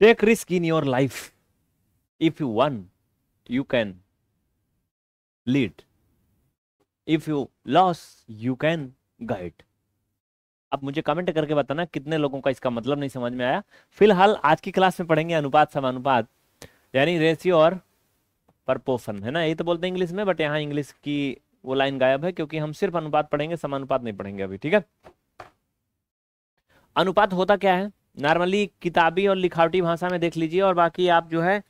Take risk in your life if you won you can lead if you loss you can guide आप मुझे comment करके बताना कितने लोगों का इसका मतलब नहीं समझ में आया फिलहाल आज की क्लास में पढ़ेंगे अनुपात समानुपात यानी रेशियो और प्रपोशन है ना ये तो बोलते हैं इंग्लिश में बट यहाँ इंग्लिश की वो लाइन गायब है क्योंकि हम सिर्फ अनुपात पढ़ेंगे समानुपात नहीं पढ़ेंगे अभी ठीक है अनुपात होता क्या है नॉर्मली किताबी और लिखावटी भाषा में देख लीजिए और बाकी आप जो है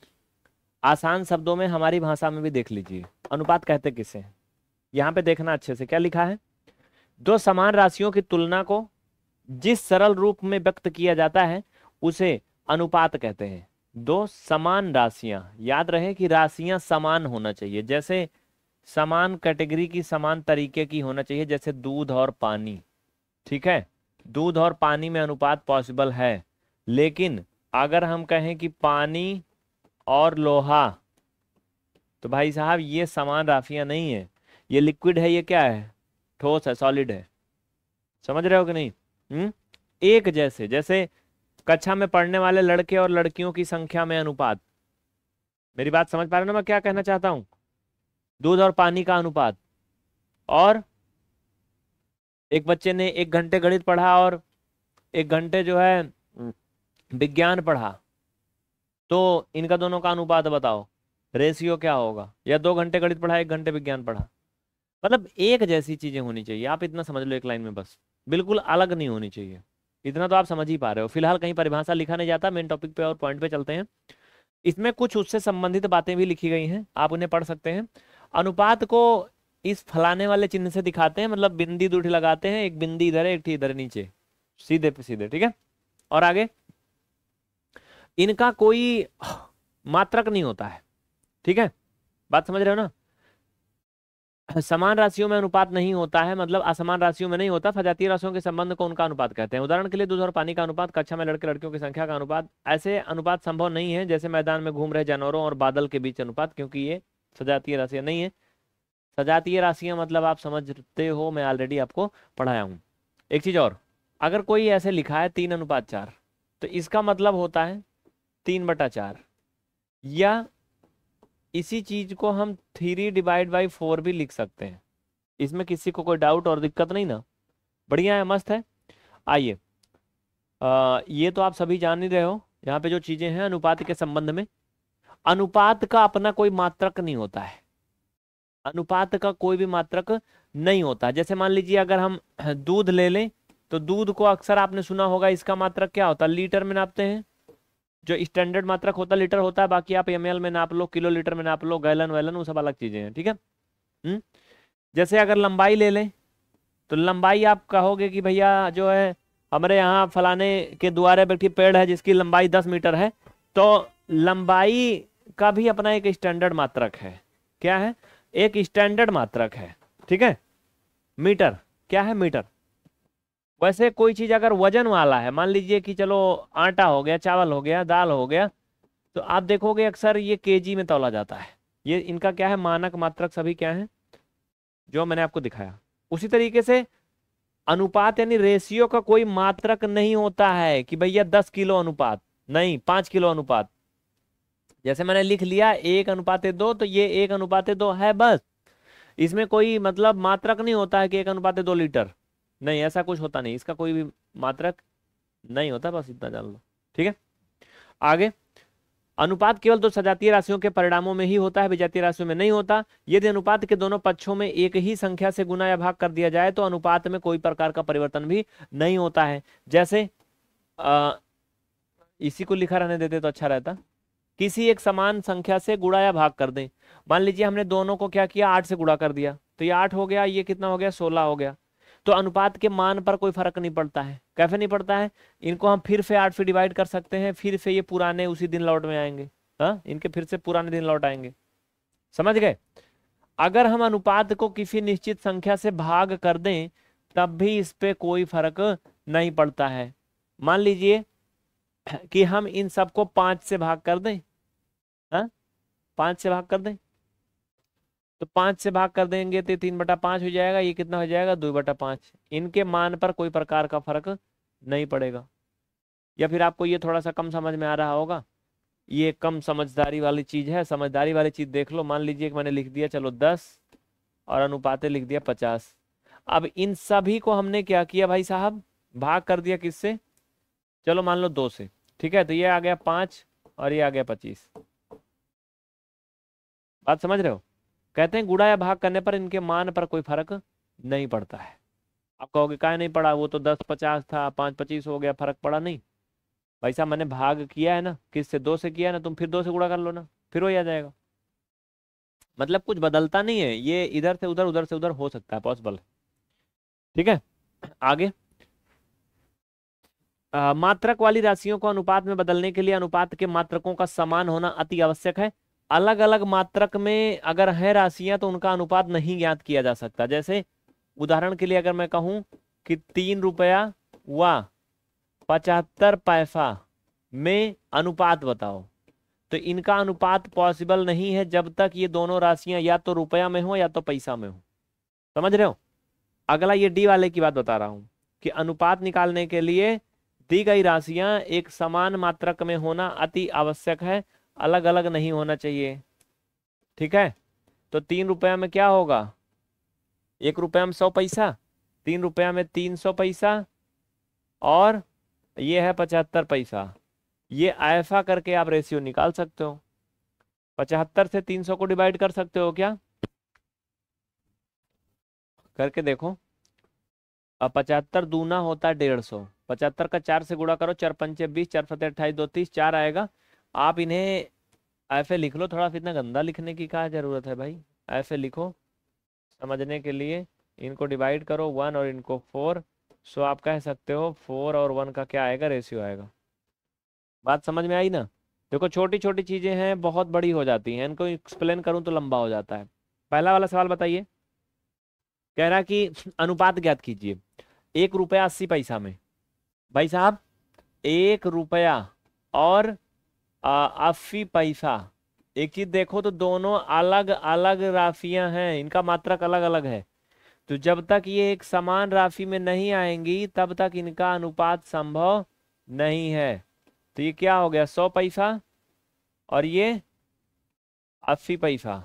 आसान शब्दों में हमारी भाषा में भी देख लीजिए अनुपात कहते किसे यहाँ पे देखना अच्छे से क्या लिखा है दो समान राशियों की तुलना को जिस सरल रूप में व्यक्त किया जाता है उसे अनुपात कहते हैं दो समान राशियां याद रहे कि राशियां समान होना चाहिए जैसे समान कैटेगरी की समान तरीके की होना चाहिए जैसे दूध और पानी ठीक है दूध और पानी में अनुपात पॉसिबल है लेकिन अगर हम कहें कि पानी और लोहा तो भाई साहब ये समान राफिया नहीं है ये लिक्विड है ये क्या है ठोस है सॉलिड है समझ रहे हो कि नहीं हुँ? हम्म? एक जैसे जैसे कक्षा में पढ़ने वाले लड़के और लड़कियों की संख्या में अनुपात मेरी बात समझ पा रहे हो ना मैं क्या कहना चाहता हूं दूध और पानी का अनुपात और एक बच्चे ने एक घंटे गणित पढ़ा और एक घंटे जो है विज्ञान पढ़ा तो इनका दोनों का अनुपात बताओ रेशियो क्या होगा या दो घंटे गणित पढ़ा एक घंटे विज्ञान पढ़ा मतलब एक जैसी चीज़ें होनी चाहिए आप इतना समझ लो एक लाइन में बस बिल्कुल अलग नहीं होनी चाहिए इतना तो आप समझ ही पा रहे हो फिलहाल कहीं परिभाषा लिखा नहीं जाता मेन टॉपिक पे और पॉइंट पे चलते हैं इसमें कुछ उससे संबंधित बातें भी लिखी गई हैं आप उन्हें पढ़ सकते हैं अनुपात को इस फलाने वाले चिन्ह से दिखाते हैं मतलब बिंदी दूठी लगाते हैं एक बिंदी इधर है एक इधर नीचे सीधे पे सीधे ठीक है और आगे इनका कोई मात्रक नहीं होता है ठीक है बात समझ रहे हो ना समान राशियों में अनुपात नहीं होता है मतलब असमान राशियों में नहीं होता फजातीय राशियों के संबंध को उनका अनुपात कहते हैं उदाहरण के लिए दूध और पानी का अनुपात कक्षा में लड़के लड़कियों की संख्या का अनुपात ऐसे अनुपात संभव नहीं है जैसे मैदान में घूम रहे जानवरों और बादल के बीच अनुपात क्योंकि ये सजातीय राशियां नहीं है सजातीय राशियां मतलब आप समझते हो मैं ऑलरेडी आपको पढ़ाया हूँ एक चीज और अगर कोई ऐसे लिखा है तीन अनुपात चार तो इसका मतलब होता है तीन बटा चार या इसी चीज को हम थ्री डिवाइड बाई फोर भी लिख सकते हैं इसमें किसी को कोई डाउट और दिक्कत नहीं ना बढ़िया है मस्त है आइए ये तो आप सभी जान ही रहे हो यहाँ पे जो चीजें हैं अनुपात के संबंध में अनुपात का अपना कोई मात्रक नहीं होता है अनुपात का कोई भी मात्रक नहीं होता जैसे मान लीजिए अगर हम दूध ले लें तो दूध को अक्सर आपने सुना होगा इसका मात्रक क्या होता है लीटर में नापते हैं जो स्टैंडर्ड मात्रक होता लीटर होता है बाकी आप एम में नाप लो किलो लीटर में नाप लो गैलन वैलन वो सब अलग चीज़ें हैं ठीक है हुँ? हम्म? जैसे अगर लंबाई ले लें तो लंबाई आप कहोगे कि भैया जो है हमारे यहाँ फलाने के द्वारे बैठी पेड़ है जिसकी लंबाई दस मीटर है तो लंबाई का भी अपना एक स्टैंडर्ड मात्रक है क्या है एक स्टैंडर्ड मात्रक है ठीक है मीटर क्या है मीटर वैसे कोई चीज़ अगर वजन वाला है मान लीजिए कि चलो आटा हो गया चावल हो गया दाल हो गया तो आप देखोगे अक्सर ये केजी में तोला जाता है ये इनका क्या है मानक मात्रक सभी क्या है जो मैंने आपको दिखाया उसी तरीके से अनुपात यानी रेशियो का कोई मात्रक नहीं होता है कि भैया दस किलो अनुपात नहीं पांच किलो अनुपात जैसे मैंने लिख लिया एक अनुपात दो तो ये एक अनुपात दो है बस इसमें कोई मतलब मात्रक नहीं होता है कि एक अनुपात दो लीटर नहीं ऐसा कुछ होता नहीं इसका कोई भी मात्रक नहीं होता बस इतना जान लो ठीक है आगे अनुपात केवल तो सजातीय राशियों के परिणामों में ही होता है विजातीय राशियों में नहीं होता यदि अनुपात के दोनों पक्षों में एक ही संख्या से गुना या भाग कर दिया जाए तो अनुपात में कोई प्रकार का परिवर्तन भी नहीं होता है जैसे आ, इसी को लिखा रहने देते तो अच्छा रहता किसी एक समान संख्या से गुड़ा या भाग कर दें मान लीजिए हमने दोनों को क्या किया आठ से गुड़ा कर दिया तो ये आठ हो गया ये कितना हो गया सोलह हो गया तो अनुपात के मान पर कोई फर्क नहीं पड़ता है कैसे नहीं पड़ता है इनको हम फिर से आठ से डिवाइड कर सकते हैं फिर से ये पुराने उसी दिन लौट में आएंगे हाँ इनके फिर से पुराने दिन लौट आएंगे समझ गए अगर हम अनुपात को किसी निश्चित संख्या से भाग कर दें तब भी इस पर कोई फर्क नहीं पड़ता है मान लीजिए कि हम इन सबको पांच से भाग कर दें हाँ से भाग कर दें तो पाँच से भाग कर देंगे तो तीन बटा पाँच हो जाएगा ये कितना हो जाएगा दो बटा पाँच इनके मान पर कोई प्रकार का फर्क नहीं पड़ेगा या फिर आपको ये थोड़ा सा कम समझ में आ रहा होगा ये कम समझदारी वाली चीज़ है समझदारी वाली चीज़ देख लो मान लीजिए कि मैंने लिख दिया चलो दस और अनुपातें लिख दिया पचास अब इन सभी को हमने क्या किया भाई साहब भाग कर दिया किससे चलो मान लो दो से ठीक है तो ये आ गया पाँच और ये आ गया पच्चीस बात समझ रहे हो कहते हैं गुड़ा या भाग करने पर इनके मान पर कोई फर्क नहीं पड़ता है आप कहोगे का नहीं पड़ा वो तो दस पचास था पाँच पच्चीस हो गया फर्क पड़ा नहीं भाई साहब मैंने भाग किया है ना किस से दो से किया है ना तुम फिर दो से गुड़ा कर लो ना फिर वही आ जाएगा मतलब कुछ बदलता नहीं है ये इधर से उधर उधर से उधर हो सकता है पॉसिबल ठीक है आगे आ, मात्रक वाली राशियों को अनुपात में बदलने के लिए अनुपात के मात्रकों का समान होना अति आवश्यक है अलग अलग मात्रक में अगर है राशियां तो उनका अनुपात नहीं ज्ञात किया जा सकता जैसे उदाहरण के लिए अगर मैं कहूं कि तीन रुपया व पचहत्तर पैसा में अनुपात बताओ तो इनका अनुपात पॉसिबल नहीं है जब तक ये दोनों राशियां या तो रुपया में हो या तो पैसा में हो समझ रहे हो अगला ये डी वाले की बात बता रहा हूं कि अनुपात निकालने के लिए दी गई राशियां एक समान मात्रक में होना अति आवश्यक है अलग अलग नहीं होना चाहिए ठीक है तो तीन रुपया में क्या होगा एक रुपया में सौ पैसा तीन रुपया में तीन सौ पैसा और ये है पचहत्तर पैसा ये ऐसा करके आप रेशियो निकाल सकते हो पचहत्तर से तीन सौ को डिवाइड कर सकते हो क्या करके देखो पचहत्तर दूना होता है डेढ़ सौ पचहत्तर का चार से गुड़ा करो चार पंचे बीस चार फतेह अट्ठाईस दो तीस चार आएगा आप इन्हें ऐसे लिख लो थोड़ा इतना गंदा लिखने की क्या ज़रूरत है भाई ऐसे लिखो समझने के लिए इनको डिवाइड करो वन और इनको फोर सो आप कह सकते हो फोर और वन का क्या आएगा रेशियो आएगा बात समझ में आई ना देखो छोटी छोटी चीज़ें हैं बहुत बड़ी हो जाती हैं इनको एक्सप्लेन करूँ तो लंबा हो जाता है पहला वाला सवाल बताइए कह रहा कि अनुपात ज्ञात कीजिए एक रुपया अस्सी पैसा में भाई साहब एक रुपया और अफ़ी पैसा एक चीज़ देखो तो दोनों अलग अलग राशियां हैं इनका मात्रक अलग अलग है तो जब तक ये एक समान राशि में नहीं आएंगी तब तक इनका अनुपात संभव नहीं है तो ये क्या हो गया सौ पैसा और ये अस्सी पैसा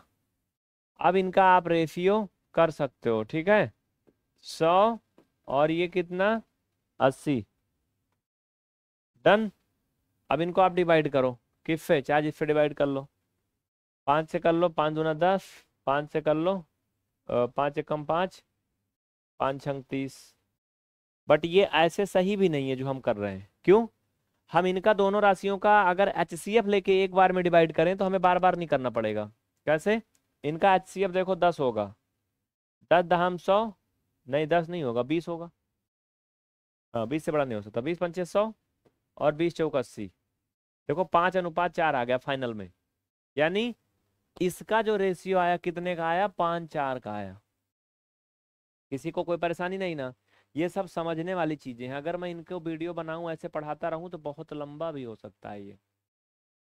अब इनका आप रेशियो कर सकते हो ठीक है सौ और ये कितना अस्सी डन अब इनको आप डिवाइड करो किस से चार इससे डिवाइड कर लो पाँच से कर लो पाँच दूना दस पाँच से कर लो पाँच एकम पाँच पाँच छंग तीस बट ये ऐसे सही भी नहीं है जो हम कर रहे हैं क्यों हम इनका दोनों राशियों का अगर एच लेके एक बार में डिवाइड करें तो हमें बार बार नहीं करना पड़ेगा कैसे इनका एच देखो दस होगा दस दहम सौ नहीं दस नहीं होगा बीस होगा हाँ बीस से बड़ा नहीं हो सकता बीस पंचे सौ और बीस चौक अस्सी देखो पांच अनुपात चार आ गया फाइनल में यानी इसका जो रेशियो आया कितने का आया पांच चार का आया किसी को कोई परेशानी नहीं ना ये सब समझने वाली चीजें हैं अगर मैं इनको वीडियो बनाऊं ऐसे पढ़ाता रहूं तो बहुत लंबा भी हो सकता है ये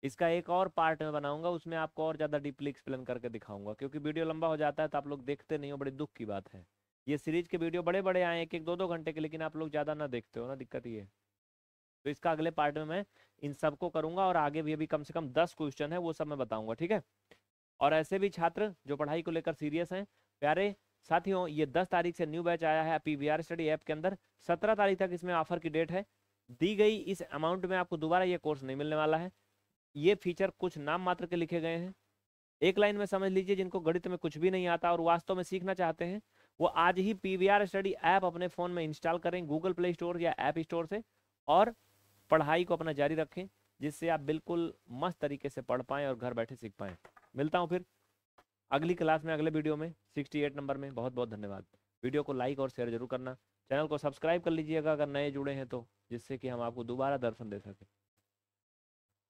इसका एक और पार्ट में बनाऊंगा उसमें आपको और ज़्यादा डीपली एक्सप्लेन करके दिखाऊंगा क्योंकि वीडियो लंबा हो जाता है तो आप लोग देखते नहीं हो बड़ी दुख की बात है ये सीरीज के वीडियो बड़े बड़े आए एक एक दो दो घंटे के लेकिन आप लोग ज़्यादा ना देखते हो ना दिक्कत ये तो इसका अगले पार्ट में मैं इन सबको करूंगा और आगे भी अभी कम से कम दस क्वेश्चन है वो सब मैं बताऊंगा ठीक है और ऐसे भी छात्र जो पढ़ाई को लेकर सीरियस हैं प्यारे साथियों ये दस तारीख से न्यू बैच आया है पी स्टडी ऐप के अंदर सत्रह तारीख तक इसमें ऑफर की डेट है दी गई इस अमाउंट में आपको दोबारा ये कोर्स नहीं मिलने वाला है ये फीचर कुछ नाम मात्र के लिखे गए हैं एक लाइन में समझ लीजिए जिनको गणित में कुछ भी नहीं आता और वास्तव में सीखना चाहते हैं वो आज ही पी स्टडी ऐप अपने फ़ोन में इंस्टॉल करें गूगल प्ले स्टोर या ऐप स्टोर से और पढ़ाई को अपना जारी रखें जिससे आप बिल्कुल मस्त तरीके से पढ़ पाएँ और घर बैठे सीख पाएँ मिलता हूँ फिर अगली क्लास में अगले वीडियो में सिक्सटी एट नंबर में बहुत बहुत धन्यवाद वीडियो को लाइक और शेयर जरूर करना चैनल को सब्सक्राइब कर लीजिएगा अगर नए जुड़े हैं तो जिससे कि हम आपको दोबारा दर्शन दे सकें